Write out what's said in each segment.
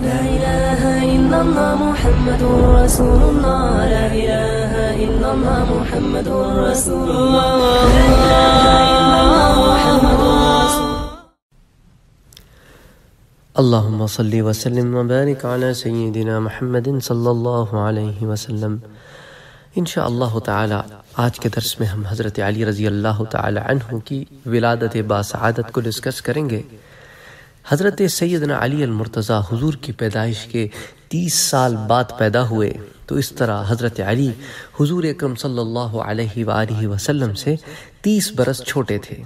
سیدنا محمد صلی اللہ علیہ وسلم انشاءاللہ تعالی اللہ آج کے درس میں ہم حضرت علی رضی اللہ تعالی عنہ کی ولادت باسعادت کو ڈسکس کریں گے حضرت سیدنا علی المرتضی حضور کی پیدائش کے تیس سال بعد پیدا ہوئے تو اس طرح حضرت علی حضور اکرم صلی اللہ علیہ وآلہ وسلم سے تیس برس چھوٹے تھے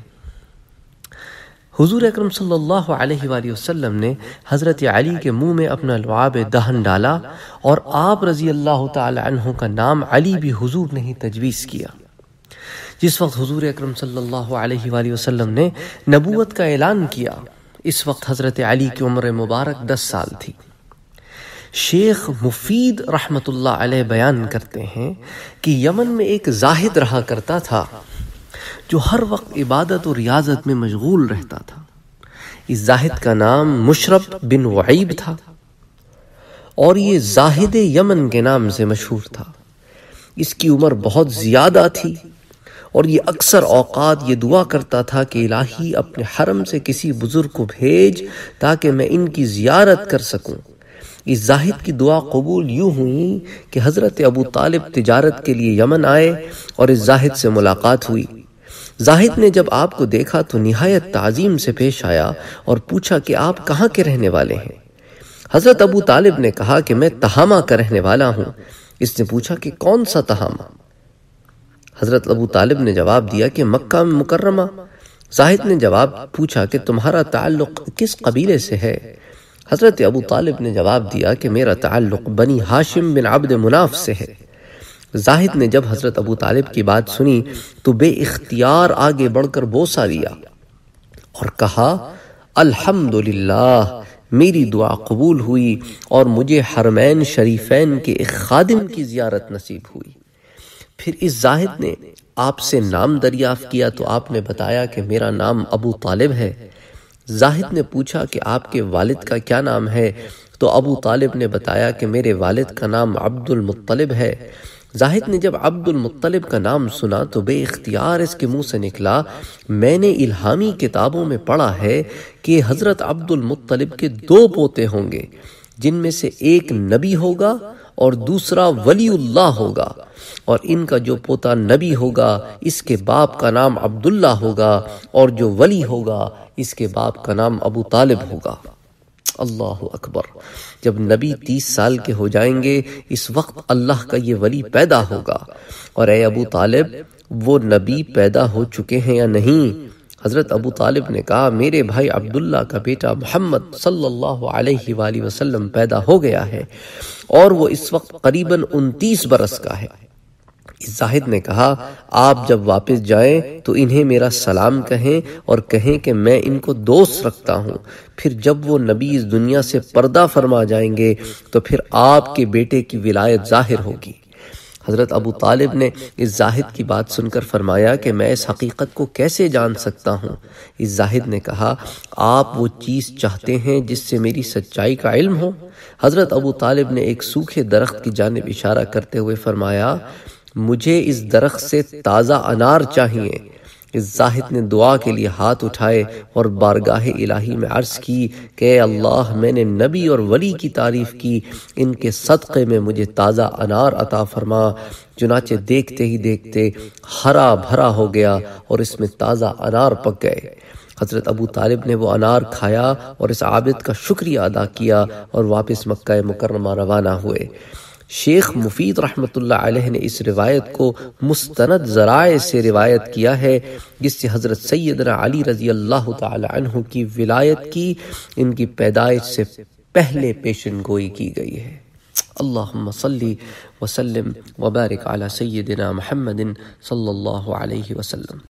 حضور اکرم صلی اللہ علیہ وآلہ وسلم نے حضرت علی کے منہ میں اپنا لعاب دہن ڈالا اور آپ رضی اللہ تعالی عنہ کا نام علی بھی حضور نے ہی تجویز کیا جس وقت حضور اکرم صلی اللہ علیہ وآلہ وسلم نے نبوت کا اعلان کیا اس وقت حضرت علی کی عمر مبارک دس سال تھی شیخ مفید رحمت اللہ علیہ بیان کرتے ہیں کہ یمن میں ایک زاہد رہا کرتا تھا جو ہر وقت عبادت اور ریاضت میں مشغول رہتا تھا اس زاہد کا نام مشرب بن وعیب تھا اور یہ زاہد یمن کے نام سے مشہور تھا اس کی عمر بہت زیادہ تھی اور یہ اکثر اوقات یہ دعا کرتا تھا کہ الہی اپنے حرم سے کسی بزرگ کو بھیج تاکہ میں ان کی زیارت کر سکوں اس زاہد کی دعا قبول یوں ہوئی کہ حضرت ابو طالب تجارت کے لیے یمن آئے اور اس زاہد سے ملاقات ہوئی زاہد نے جب آپ کو دیکھا تو نہایت تعظیم سے پیش آیا اور پوچھا کہ آپ کہاں کے رہنے والے ہیں حضرت ابو طالب نے کہا کہ میں تہامہ کا رہنے والا ہوں اس نے پوچھا کہ کون سا تہامہ حضرت ابو طالب نے جواب دیا کہ مکہ میں مکرمہ زاہد نے جواب پوچھا کہ تمہارا تعلق کس قبیلے سے ہے حضرت ابو طالب نے جواب دیا کہ میرا تعلق بنی ہاشم بن عبد مناف سے ہے زاہد نے جب حضرت ابو طالب کی بات سنی تو بے اختیار آگے بڑھ کر بوسہ لیا اور کہا الحمدللہ میری دعا قبول ہوئی اور مجھے حرمین شریفین کے ایک خادم کی زیارت نصیب ہوئی پھر اس زاہد نے آپ سے نام دریافت کیا تو آپ نے بتایا کہ میرا نام ابو طالب ہے زاہد نے پوچھا کہ آپ کے والد کا کیا نام ہے تو ابو طالب نے بتایا کہ میرے والد کا نام عبد المطلب ہے زاہد نے جب عبد المطلب کا نام سنا تو بے اختیار اس کے منہ سے نکلا میں نے الہامی کتابوں میں پڑھا ہے کہ حضرت عبد المطلب کے دو پوتے ہوں گے جن میں سے ایک نبی ہوگا اور دوسرا ولی اللہ ہوگا اور ان کا جو پوتا نبی ہوگا اس کے باپ کا نام عبداللہ ہوگا اور جو ولی ہوگا اس کے باپ کا نام ابو طالب ہوگا اللہ اکبر جب نبی تیس سال کے ہو جائیں گے اس وقت اللہ کا یہ ولی پیدا ہوگا اور اے ابو طالب وہ نبی پیدا ہو چکے ہیں یا نہیں حضرت ابو طالب نے کہا میرے بھائی عبداللہ کا بیٹا محمد صلی اللہ علیہ وآلہ وسلم پیدا ہو گیا ہے اور وہ اس وقت قریباً انتیس برس کا ہے زاہد نے کہا آپ جب واپس جائیں تو انہیں میرا سلام کہیں اور کہیں کہ میں ان کو دوست رکھتا ہوں پھر جب وہ نبی اس دنیا سے پردہ فرما جائیں گے تو پھر آپ کے بیٹے کی ولایت ظاہر ہوگی حضرت ابو طالب نے اس زاہد کی بات سن کر فرمایا کہ میں اس حقیقت کو کیسے جان سکتا ہوں اس زاہد نے کہا آپ وہ چیز چاہتے ہیں جس سے میری سچائی کا علم ہو حضرت ابو طالب نے ایک سوکھے درخت کی جانب اشارہ کرتے ہوئے فرمایا مجھے اس درخت سے تازہ انار چاہیے اس زاہد نے دعا کے لیے ہاتھ اٹھائے اور بارگاہ الہی میں عرض کی کہ اللہ میں نے نبی اور ولی کی تعریف کی ان کے صدقے میں مجھے تازہ انار عطا فرما چنانچہ دیکھتے ہی دیکھتے ہرا بھرا ہو گیا اور اس میں تازہ انار پک گئے حضرت ابو طالب نے وہ انار کھایا اور اس عابد کا شکریہ ادا کیا اور واپس مکہ مکرمہ روانہ ہوئے شیخ مفید رحمۃ اللہ علیہ نے اس روایت کو مستند ذرائع سے روایت کیا ہے جس سے حضرت سیدنا علی رضی اللہ تعالی عنہ کی ولایت کی ان کی پیدائش سے پہلے پیشن گوئی کی گئی ہے اللہم صلی وسلم وبارک علی سیدنا محمد صلی اللہ علیہ وسلم